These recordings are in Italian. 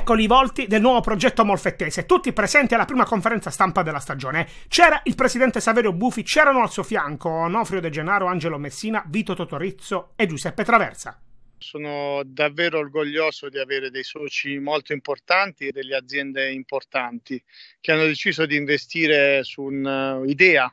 Eccoli i volti del nuovo progetto molfettese, tutti presenti alla prima conferenza stampa della stagione. C'era il presidente Saverio Bufi, c'erano al suo fianco Onofrio De Gennaro, Angelo Messina, Vito Totorizzo e Giuseppe Traversa. Sono davvero orgoglioso di avere dei soci molto importanti e delle aziende importanti che hanno deciso di investire su un'idea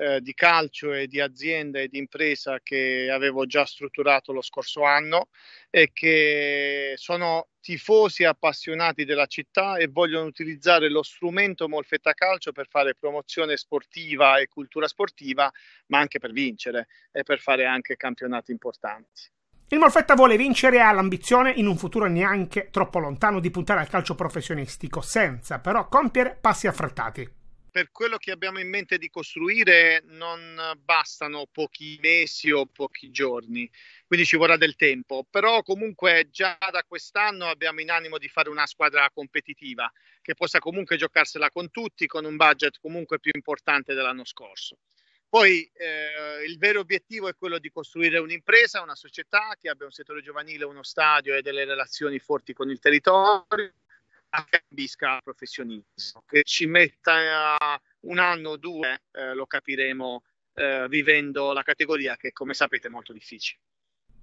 eh, di calcio e di azienda e di impresa che avevo già strutturato lo scorso anno e che sono tifosi appassionati della città e vogliono utilizzare lo strumento Molfetta Calcio per fare promozione sportiva e cultura sportiva, ma anche per vincere e per fare anche campionati importanti. Il Molfetta vuole vincere e ha l'ambizione, in un futuro neanche troppo lontano, di puntare al calcio professionistico, senza però compiere passi affrettati per quello che abbiamo in mente di costruire non bastano pochi mesi o pochi giorni, quindi ci vorrà del tempo, però comunque già da quest'anno abbiamo in animo di fare una squadra competitiva che possa comunque giocarsela con tutti con un budget comunque più importante dell'anno scorso. Poi eh, il vero obiettivo è quello di costruire un'impresa, una società che abbia un settore giovanile, uno stadio e delle relazioni forti con il territorio accambisca al professionista. Che ci metta eh, un anno o due eh, lo capiremo eh, vivendo la categoria che come sapete è molto difficile.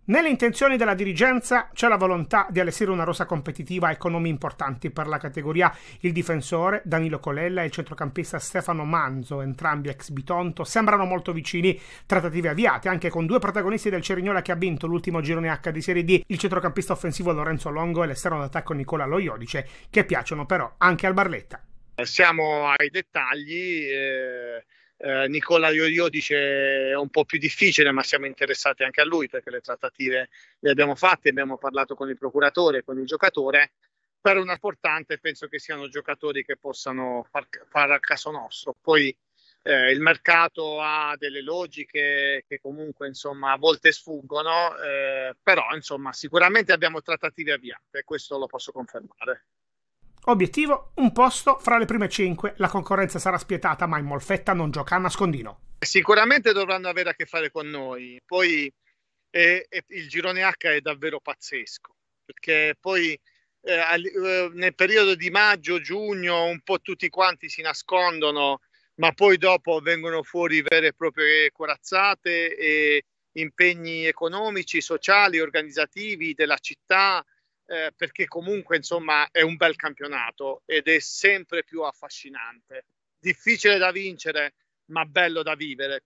Nelle intenzioni della dirigenza c'è la volontà di allestire una rosa competitiva e con nomi importanti per la categoria. Il difensore Danilo Colella e il centrocampista Stefano Manzo, entrambi ex Bitonto, sembrano molto vicini. Trattative avviate anche con due protagonisti del Cerignola che ha vinto l'ultimo girone H di Serie D, il centrocampista offensivo Lorenzo Longo e l'esterno d'attacco Nicola Loiodice, che piacciono però anche al Barletta. Siamo ai dettagli. Eh eh, Nicola Iorio dice è un po' più difficile, ma siamo interessati anche a lui perché le trattative le abbiamo fatte, abbiamo parlato con il procuratore, con il giocatore. Per un importante penso che siano giocatori che possano far, far a caso nostro. Poi eh, il mercato ha delle logiche che comunque insomma a volte sfuggono, eh, però insomma sicuramente abbiamo trattative avviate, questo lo posso confermare. Obiettivo? Un posto fra le prime 5. La concorrenza sarà spietata, ma in Molfetta non gioca a nascondino. Sicuramente dovranno avere a che fare con noi. Poi eh, il girone H è davvero pazzesco, perché poi eh, eh nel periodo di maggio-giugno un po' tutti quanti si nascondono, ma poi dopo vengono fuori vere e proprie corazzate e impegni economici, sociali, organizzativi della città eh, perché comunque insomma è un bel campionato ed è sempre più affascinante. Difficile da vincere, ma bello da vivere.